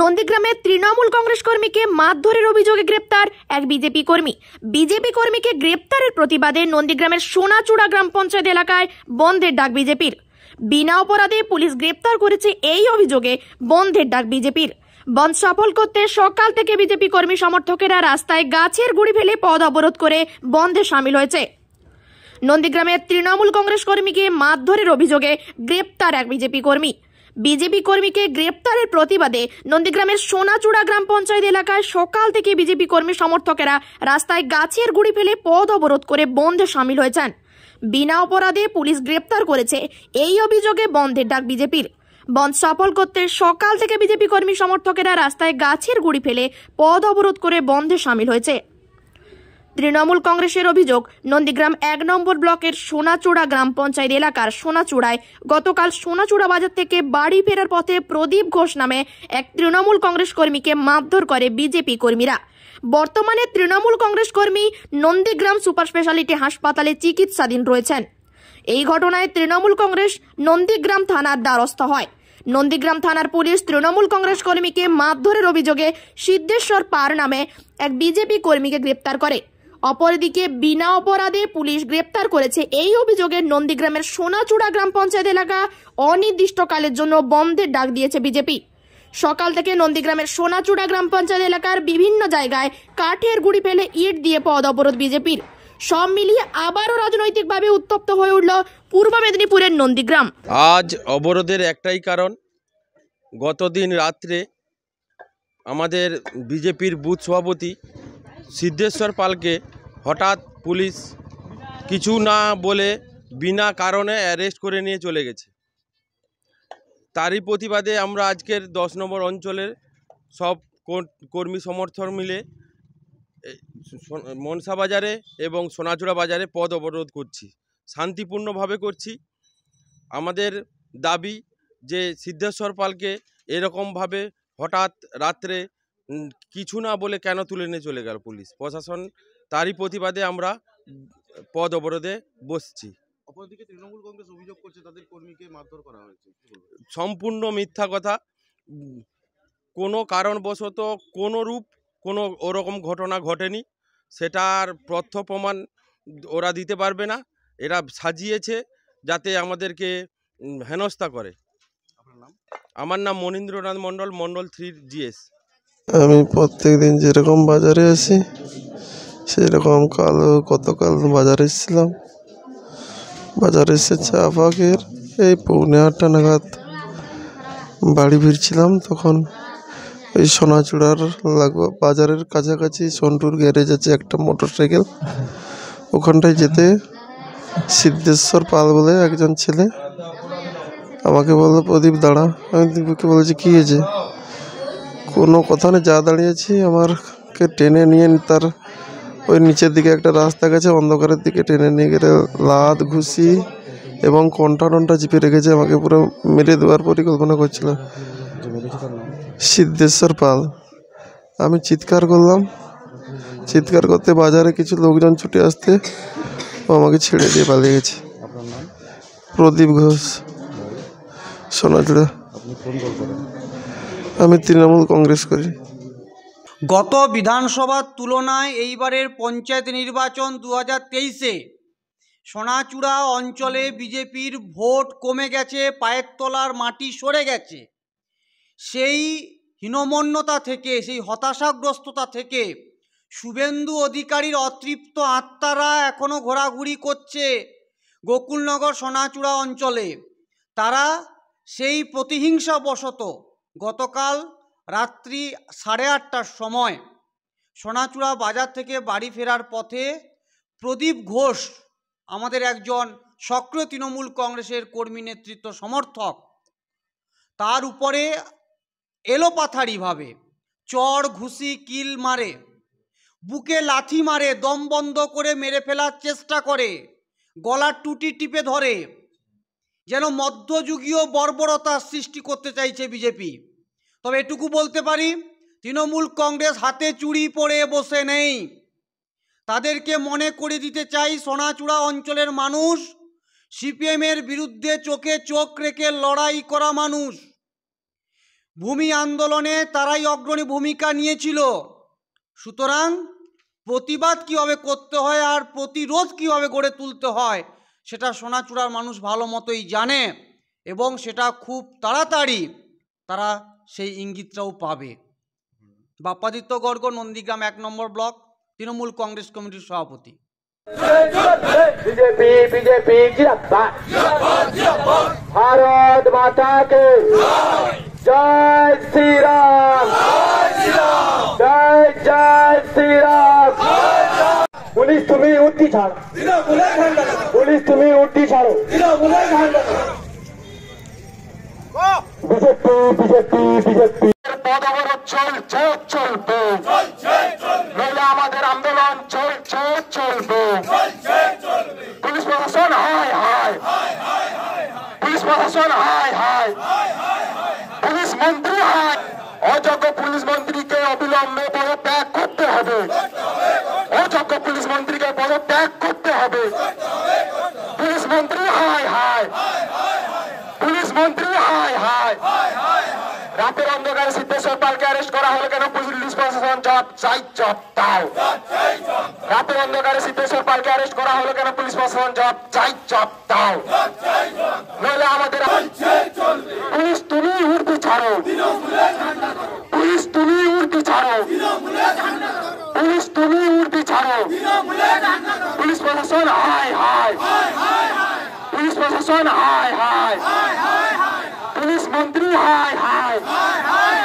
নন্দীগ্রামে তৃণমূল কংগ্রেস কর্মীকে মারধরের অভিযোগে গ্রেপ্তার এক বিজেপি কর্মী বিজেপি কর্মীকে গ্রেপ্তারের প্রতিবাদে নন্দীগ্রামের সোনাচূড়া গ্রাম পঞ্চায়েত এলাকায় বন্ধের ডাক বিজেপির বিনা অপরাধে পুলিশ গ্রেপ্তার করেছে এই অভিযোগে বন্ধের ডাক বিজেপির বন্ধ সফল করতে সকাল থেকে বিজেপি কর্মী সমর্থকেরা রাস্তায় গাছের গুড়ি ফেলে পদ অবরোধ করে বন্ধে সামিল হয়েছে নন্দীগ্রামের তৃণমূল কংগ্রেস কর্মীকে মারধরের অভিযোগে গ্রেপ্তার এক বিজেপি কর্মী বিজেপি কর্মীকে গ্রেপ্তারের প্রতিবাদে নন্দীগ্রামের সোনাচূড়া গ্রাম পঞ্চায়েত এলাকায় সকাল থেকে বিজেপি কর্মী সমর্থকেরা রাস্তায় গাছের গুড়ি ফেলে পথ অবরোধ করে বন্ধে সামিল হয়েছেন বিনা অপরাধে পুলিশ গ্রেপ্তার করেছে এই অভিযোগে বন্ধের ডাক বিজেপির বন্ধ সফল করতে সকাল থেকে বিজেপি কর্মী সমর্থকেরা রাস্তায় গাছের গুড়ি ফেলে পদ অবরোধ করে বন্ধে সামিল হয়েছে তৃণমূল কংগ্রেসের অভিযোগ নন্দীগ্রাম এক নম্বর ব্লকের সোনাচূড়া গ্রাম পঞ্চায়েত এলাকার সোনাচূড়ায় গতকাল সোনাচূড়া বাজার থেকে বাড়ি ফেরার পথে প্রদীপ ঘোষ নামে এক তৃণমূল কংগ্রেস কর্মীকে মারধর করে বিজেপি কর্মীরা বর্তমানে তৃণমূল কংগ্রেস কর্মী নন্দীগ্রাম সুপার স্পেশালিটি হাসপাতালে চিকিৎসাধীন রয়েছেন এই ঘটনায় তৃণমূল কংগ্রেস নন্দীগ্রাম থানার দ্বারস্থ হয় নন্দীগ্রাম থানার পুলিশ তৃণমূল কংগ্রেস কর্মীকে মারধরের অভিযোগে সিদ্ধেশ্বর পার নামে এক বিজেপি কর্মীকে গ্রেপ্তার করে অপরদিকে বিনা অপরাধে পুলিশ গ্রেপ্তার করেছে এই অভিযোগে নন্দীগ্রামের সোনাচূড়া গ্রাম পঞ্চায়েত এলাকা অনির্দিষ্টকালের জন্য বন্ধের ডাক দিয়েছে বিজেপি সকাল থেকে নন্দীগ্রামের সোনাচূড়া গ্রাম পঞ্চায়েত এলাকার বিভিন্ন জায়গায় কাঠের গুড়ি ফেলে ইট দিয়ে পদ অবরোধ বিজেপির সব মিলিয়ে আবারও রাজনৈতিকভাবে উত্তপ্ত হয়ে উঠল পূর্ব মেদিনীপুরের নন্দীগ্রাম আজ অবরোধের একটাই কারণ গতদিন রাত্রে আমাদের বিজেপির বুথ সভাপতি সিদ্ধেশ্বর পালকে হঠাৎ পুলিশ কিছু না বলে বিনা কারণে অ্যারেস্ট করে নিয়ে চলে গেছে তারই প্রতিবাদে আমরা আজকের দশ নম্বর অঞ্চলের সব কর্মী সমর্থন মিলে মনসা বাজারে এবং সোনাচুড়া বাজারে পদ অবরোধ করছি শান্তিপূর্ণভাবে করছি আমাদের দাবি যে সিদ্ধেশ্বর পালকে এরকমভাবে হঠাৎ রাত্রে কিছু না বলে কেন তুলে নিয়ে চলে গেল পুলিশ প্রশাসন তারই প্রতিবাদে আমরা পদ অবরোধে বসছি অপরদিকে তৃণমূল কংগ্রেস অভিযোগ করছে তাদের কর্মীকে মারধর করা হয়েছে সম্পূর্ণ মিথ্যা কথা কোনো কারণবশত কোনো রূপ কোনো ওরকম ঘটনা ঘটেনি সেটার তথ্য প্রমাণ ওরা দিতে পারবে না এরা সাজিয়েছে যাতে আমাদেরকে হেনস্থা করে আমার নাম মনীন্দ্রনাথ মণ্ডল মণ্ডল থ্রির জিএস আমি প্রত্যেক দিন যেরকম বাজারে আসি সেরকম কাল গতকাল বাজারে এসেছিলাম বাজারে এসে চা পাখির এই পৌনে আটটা নাগাদ বাড়ি ফিরছিলাম তখন ওই সোনাচূড়ার লাগ বাজারের কাছাকাছি সন্টুর গ্যারেজ আছে একটা মোটর সাইকেল ওখানটায় যেতে সিদ্ধেশ্বর পাল বলে একজন ছেলে আমাকে বললো প্রদীপ দাঁড়া আমি দীপকে বলেছি কী হয়েছে কোনো কথা নেই যা দাঁড়িয়েছি আমারকে টেনে নিয়ে তার ওই নিচের দিকে একটা রাস্তা গেছে অন্ধকারের দিকে টেনে নিয়ে গেলে লাদ ঘুষি এবং কণ্ঠা টন্টা চিপে রেখেছে আমাকে পুরো মেরে দেওয়ার পরিকল্পনা করছিল সিদ্ধেশ্বর পাল আমি চিৎকার করলাম চিৎকার করতে বাজারে কিছু লোকজন ছুটে আসতে ও আমাকে ছেড়ে দিয়ে পালিয়ে গেছে প্রদীপ ঘোষ সোনাজুড়া আমি তৃণমূল কংগ্রেস করি গত বিধানসভার তুলনায় এইবারের পঞ্চায়েত নির্বাচন দু হাজার তেইশে সোনাচূড়া অঞ্চলে বিজেপির ভোট কমে গেছে পায়ের তলার মাটি সরে গেছে সেই হীনমন্যতা থেকে সেই হতাশাগ্রস্ততা থেকে শুভেন্দু অধিকারীর অতৃপ্ত আত্মারা এখনও ঘোরাঘুরি করছে গোকুলনগর সোনাচূড়া অঞ্চলে তারা সেই প্রতিহিংসাবশত গতকাল রাত্রি সাড়ে আটটার সময় সোনাচূড়া বাজার থেকে বাড়ি ফেরার পথে প্রদীপ ঘোষ আমাদের একজন সক্রিয় তৃণমূল কংগ্রেসের কর্মী নেতৃত্ব সমর্থক তার উপরে এলোপাথারিভাবে চড় ঘুষি কিল মারে বুকে লাথি মারে দম বন্ধ করে মেরে ফেলার চেষ্টা করে গলার টুটি টিপে ধরে যেন মধ্যযুগীয় বর্বরতা সৃষ্টি করতে চাইছে বিজেপি তবে এটুকু বলতে পারি তৃণমূল কংগ্রেস হাতে চুরি পড়ে বসে নেই তাদেরকে মনে করে দিতে চাই সোনাচূড়া অঞ্চলের মানুষ সিপিএমের বিরুদ্ধে চোখে চোখ রেখে লড়াই করা মানুষ ভূমি আন্দোলনে তারাই অগ্রণী ভূমিকা নিয়েছিল সুতরাং প্রতিবাদ কীভাবে করতে হয় আর প্রতিরোধ কীভাবে গড়ে তুলতে হয় সেটা সোনাচূড়ার মানুষ ভালো মতোই জানে এবং সেটা খুব তাড়াতাড়ি তারা সেই ইঙ্গিতটাও পাবে বাপ্পাদিত্য গর্গ নন্দীগ্রাম এক নম্বর ব্লক তৃণমূল কংগ্রেস কমিটির সভাপতি ভারত মাতা কে জয় শ্রী তুমি উড়তি ছাড়ি যারা বলে খান না পুলিশ তুমি উড়তি ছাড়ো যারা বলে খান না যাচ্ছে টি টি টি টি বহুত আরো চল চল চলবো চল চল চললে আমাদের আন্দোলন চল চল চলবো চল চল চলবি পুলিশ প্রশাসন হায় হায় হায় হায় পুলিশ প্রশাসন হায় হায় হায় হায় পুলিশ মন্ত্রী হায় অযোকে পুলিশ মন্ত্রীকে অবলম্বন রে বহত করতে হবে করতে হবে ভারপ্রাপ্ত পুলিশ মন্ত্রীকে পদত্যাগ করতে হবে পুলিশ মন্ত্রী হায় হায় পুলিশ মন্ত্রী হায় হায় রাতের অন্ধকারে সিদ্ধেশ্বর পালকে অ্যারেস্ট করা হলো কেন পুলিশ প্রশাসন জব চাই জব তাও রাতের অন্ধকারে সিদ্ধেশ্বর পালকে অ্যারেস্ট করা হলো কেন পুলিশ প্রশাসন জব চাই জব তাও নইলে আমাদের পুলিশ তুমি উর্দু ছাড়ো পুলিশ তুমি উর্দু ছাড়ো mulher Eles fazem a sona, ai, ai Eles fazem a sona, ai, ai Eles montam, ai, ai Ai, ai, ai